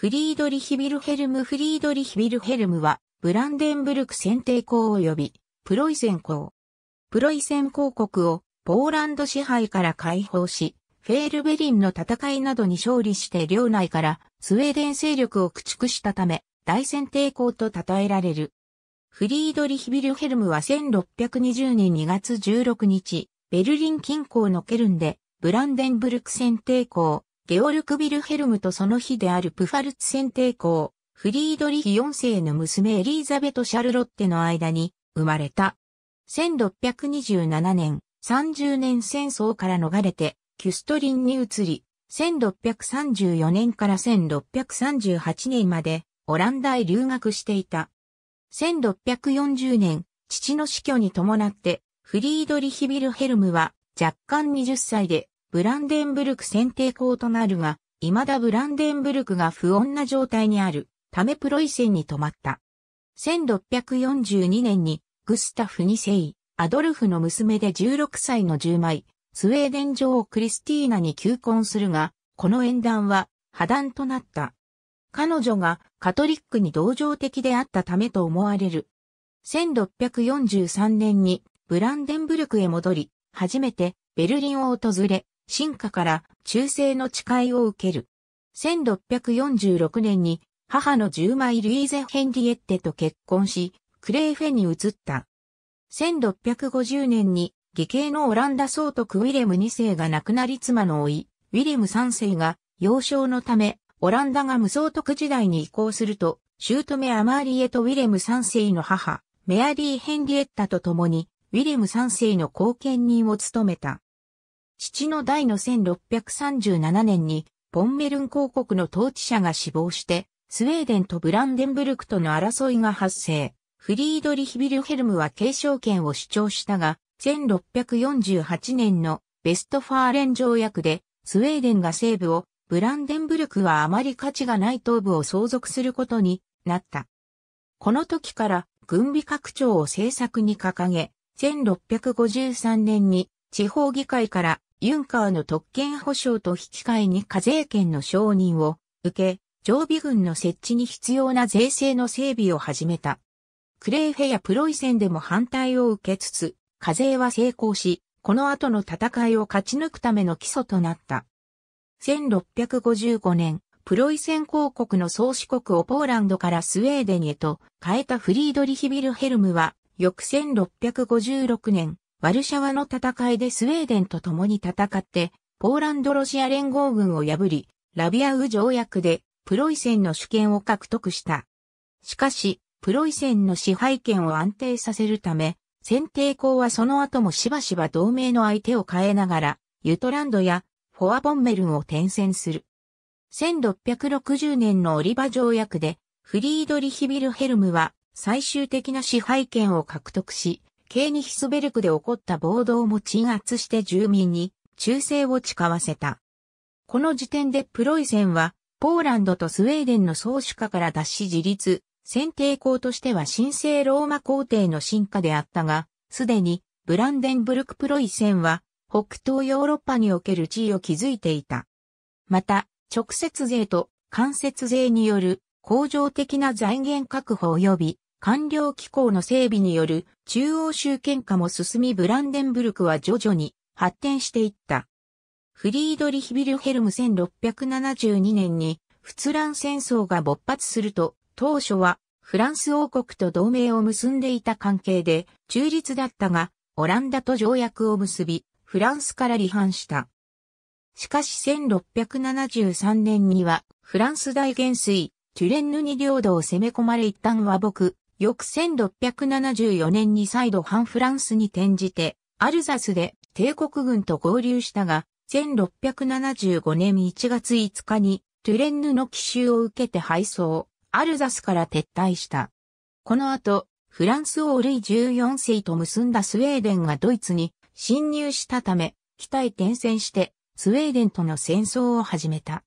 フリードリヒ・ビルヘルム・フリードリヒ・ビルヘルムは、ブランデンブルク選定校及び、プロイセン校。プロイセン公国を、ポーランド支配から解放し、フェールベリンの戦いなどに勝利して領内からスウェーデン勢力を駆逐したため、大選定校と称えられる。フリードリヒ・ビルヘルムは1620年2月16日、ベルリン近郊のケルンで、ブランデンブルク選定校、ゲオルク・ビルヘルムとその日であるプファルツ選帝公、フリードリヒ4世の娘エリーザベト・シャルロッテの間に生まれた。1627年、30年戦争から逃れて、キュストリンに移り、1634年から1638年まで、オランダへ留学していた。1640年、父の死去に伴って、フリードリヒビルヘルムは、若干20歳で、ブランデンブルク選定校となるが、未だブランデンブルクが不穏な状態にあるためプロイセンに泊まった。1642年にグスタフ2世、アドルフの娘で16歳の10枚、スウェーデン女王クリスティーナに求婚するが、この縁談は破談となった。彼女がカトリックに同情的であったためと思われる。1643年にブランデンブルクへ戻り、初めてベルリンを訪れ、進化から忠誠の誓いを受ける。1646年に母の10枚ルイーゼ・ヘンリエッテと結婚し、クレーフェに移った。1650年に義兄のオランダ総督ウィレム2世が亡くなり妻の老い、ウィレム3世が幼少のため、オランダが無総督時代に移行すると、姑アマーリエとウィレム3世の母、メアリー・ヘンリエッタと共に、ウィレム3世の後見人を務めた。父の代の1637年に、ボンメルン公国の統治者が死亡して、スウェーデンとブランデンブルクとの争いが発生。フリードリヒ・ビルヘルムは継承権を主張したが、1648年のベストファーレン条約で、スウェーデンが西部を、ブランデンブルクはあまり価値がない東部を相続することになった。この時から軍備拡張を政策に掲げ、1653年に地方議会からユンカーの特権保障と引き換えに課税権の承認を受け、常備軍の設置に必要な税制の整備を始めた。クレーフェやプロイセンでも反対を受けつつ、課税は成功し、この後の戦いを勝ち抜くための基礎となった。1655年、プロイセン公国の創始国をポーランドからスウェーデンへと変えたフリードリヒ・ビルヘルムは、翌1656年、ワルシャワの戦いでスウェーデンと共に戦って、ポーランド・ロシア連合軍を破り、ラビアウ条約でプロイセンの主権を獲得した。しかし、プロイセンの支配権を安定させるため、選定校はその後もしばしば同盟の相手を変えながら、ユトランドやフォアボンメルンを転戦する。1660年のオリバ条約で、フリードリヒビルヘルムは最終的な支配権を獲得し、ケーニヒスベルクで起こった暴動も鎮圧して住民に忠誠を誓わせた。この時点でプロイセンは、ポーランドとスウェーデンの宗主家から脱し自立、選定校としては神聖ローマ皇帝の進化であったが、すでにブランデンブルクプロイセンは北東ヨーロッパにおける地位を築いていた。また、直接税と間接税による恒常的な財源確保及び官僚機構の整備による中央集権化も進みブランデンブルクは徐々に発展していった。フリードリヒ・ビルヘルム1672年に仏蘭戦争が勃発すると、当初はフランス王国と同盟を結んでいた関係で中立だったが、オランダと条約を結び、フランスから離反した。しかし1673年には、フランス大元帥、トゥレンヌに領土を攻め込まれ一旦和睦、翌1674年に再度反フランスに転じて、アルザスで帝国軍と合流したが、1675年1月5日にトゥレンヌの奇襲を受けて敗走、アルザスから撤退した。この後、フランス王類14世と結んだスウェーデンがドイツに侵入したため、北へ転戦して、スウェーデンとの戦争を始めた。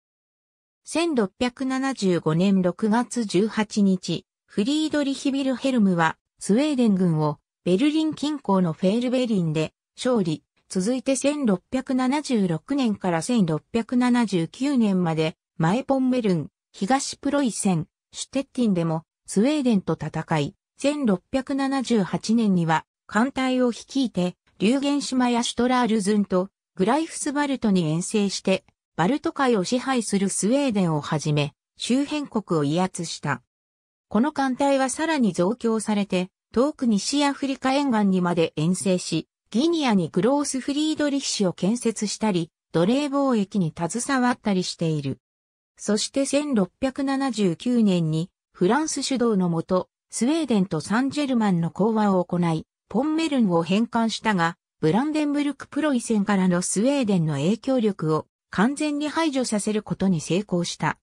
1675年6月18日、フリードリヒ・ビルヘルムは、スウェーデン軍をベルリン近郊のフェールベリンで勝利、続いて1676年から1679年まで、マエポンベルン、東プロイセン、シュテッティンでもスウェーデンと戦い、1678年には艦隊を率いて、リューゲン島やシュトラールズンとグライフスバルトに遠征して、バルト海を支配するスウェーデンをはじめ、周辺国を威圧した。この艦隊はさらに増強されて、遠く西アフリカ沿岸にまで遠征し、ギニアにグロースフリードリッシュを建設したり、奴隷貿易に携わったりしている。そして1679年にフランス主導のもと、スウェーデンとサンジェルマンの講和を行い、ポンメルンを返還したが、ブランデンブルクプロイセンからのスウェーデンの影響力を完全に排除させることに成功した。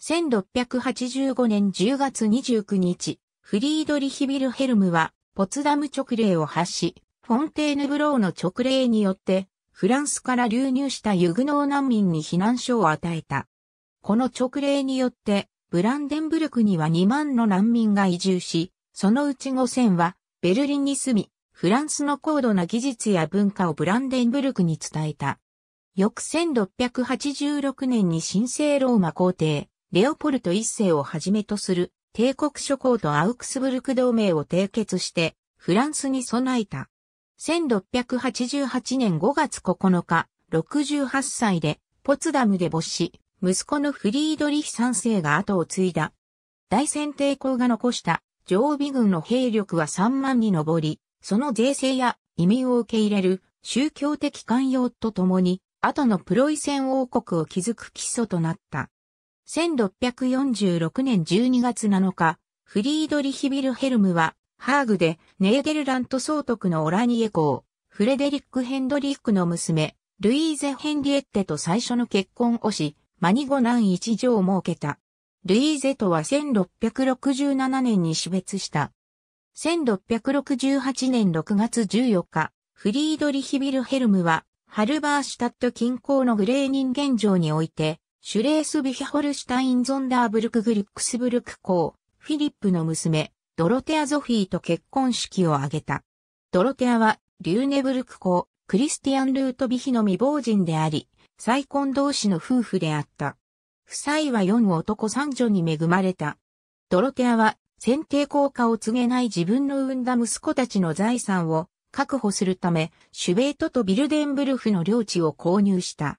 1685年10月29日、フリードリヒ・ビルヘルムは、ポツダム直令を発し、フォンテーヌブローの直令によって、フランスから流入したユグノー難民に避難所を与えた。この直令によって、ブランデンブルクには2万の難民が移住し、そのうち5000は、ベルリンに住み、フランスの高度な技術や文化をブランデンブルクに伝えた。翌1686年に神聖ローマ皇帝、レオポルト一世をはじめとする帝国諸侯とアウクスブルク同盟を締結してフランスに備えた。1688年5月9日、68歳でポツダムで没し、息子のフリードリヒ3世が後を継いだ。大戦抵抗が残した常備軍の兵力は3万に上り、その税制や移民を受け入れる宗教的寛容とともに、後のプロイセン王国を築く基礎となった。1646年12月7日、フリードリヒ・ビルヘルムは、ハーグでネーデルラント総督のオラニエ公、フレデリック・ヘンドリックの娘、ルイーゼ・ヘンリエッテと最初の結婚をし、マニゴナン一条を設けた。ルイーゼとは1667年に死別した。1668年6月14日、フリードリヒ・ビルヘルムは、ハルバーシュタット近郊のグレーニン現状において、シュレースビヒャホルシュタイン・ゾンダーブルク・グリックスブルク公、フィリップの娘、ドロテア・ゾフィーと結婚式を挙げた。ドロテアは、リューネブルク公、クリスティアン・ルート・ビヒの未亡人であり、再婚同士の夫婦であった。夫妻は4男3女に恵まれた。ドロテアは、選定効果を告げない自分の産んだ息子たちの財産を確保するため、シュベートとビルデンブルフの領地を購入した。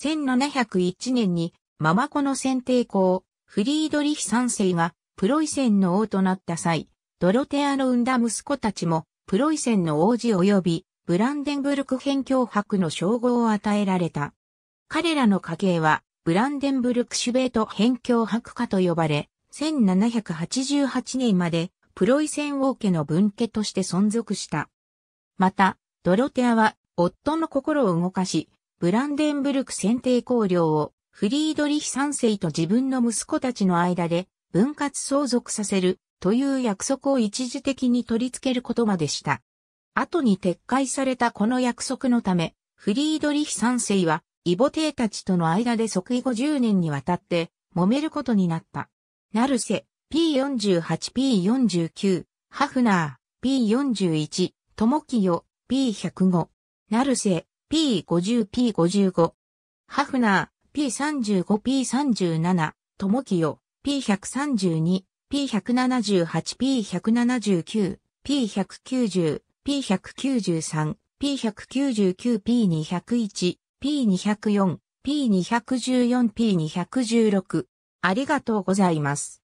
1701年に、ママコの選定校、フリードリヒ三世が、プロイセンの王となった際、ドロテアの産んだ息子たちも、プロイセンの王子及び、ブランデンブルク辺境伯の称号を与えられた。彼らの家系は、ブランデンブルクシュベート辺境伯家と呼ばれ、1788年まで、プロイセン王家の分家として存続した。また、ドロテアは、夫の心を動かし、ブランデンブルク選定公領をフリードリヒ三世と自分の息子たちの間で分割相続させるという約束を一時的に取り付けることまでした。後に撤回されたこの約束のため、フリードリヒ三世はイボテーたちとの間で即位後10年にわたって揉めることになった。ナルセ、P48、P49、ハフナー、P41、トモキヨ、P105。ナルセ、P50P55。ハフナー P35P37。トモキヨ、P132。P178P179。P190。P193。P199P201。P204。P214P216。ありがとうございます。